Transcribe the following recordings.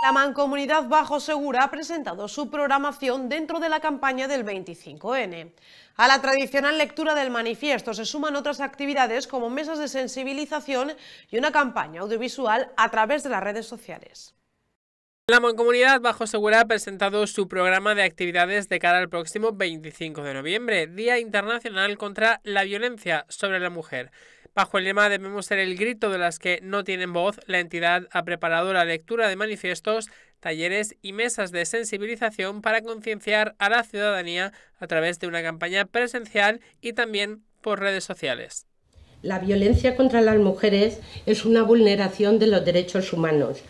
La Mancomunidad Bajo Segura ha presentado su programación dentro de la campaña del 25N. A la tradicional lectura del manifiesto se suman otras actividades como mesas de sensibilización y una campaña audiovisual a través de las redes sociales. La Mancomunidad Bajo Segura ha presentado su programa de actividades de cara al próximo 25 de noviembre, Día Internacional contra la Violencia sobre la Mujer. Bajo el lema Debemos ser el grito de las que no tienen voz, la entidad ha preparado la lectura de manifiestos, talleres y mesas de sensibilización para concienciar a la ciudadanía a través de una campaña presencial y también por redes sociales. La violencia contra las mujeres es una vulneración de los derechos humanos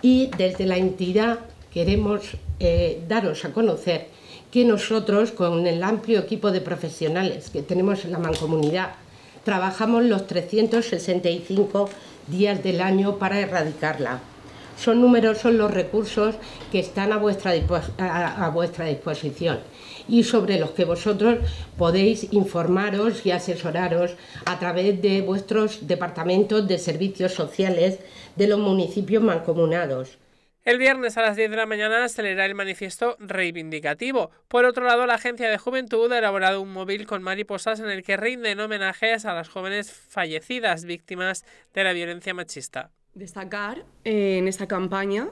y desde la entidad queremos eh, daros a conocer que nosotros, con el amplio equipo de profesionales que tenemos en la mancomunidad, trabajamos los 365 días del año para erradicarla. Son numerosos los recursos que están a vuestra, disposición y sobre los que vosotros podéis informaros y asesoraros a través de vuestros departamentos de servicios sociales de los municipios mancomunados. El viernes a las 10 de la mañana se leerá el manifiesto reivindicativo. Por otro lado, la Agencia de Juventud ha elaborado un móvil con mariposas en el que rinden homenajes a las jóvenes fallecidas víctimas de la violencia machista. Destacar eh, en esta campaña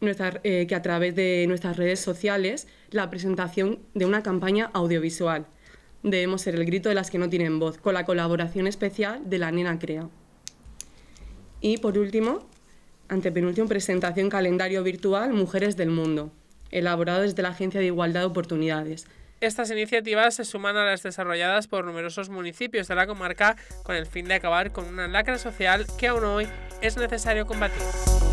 nuestra, eh, que a través de nuestras redes sociales la presentación de una campaña audiovisual. Debemos ser el grito de las que no tienen voz, con la colaboración especial de la nena Crea. Y por último, penúltimo presentación calendario virtual Mujeres del Mundo, elaborado desde la Agencia de Igualdad de Oportunidades, estas iniciativas se suman a las desarrolladas por numerosos municipios de la comarca con el fin de acabar con una lacra social que aún hoy es necesario combatir.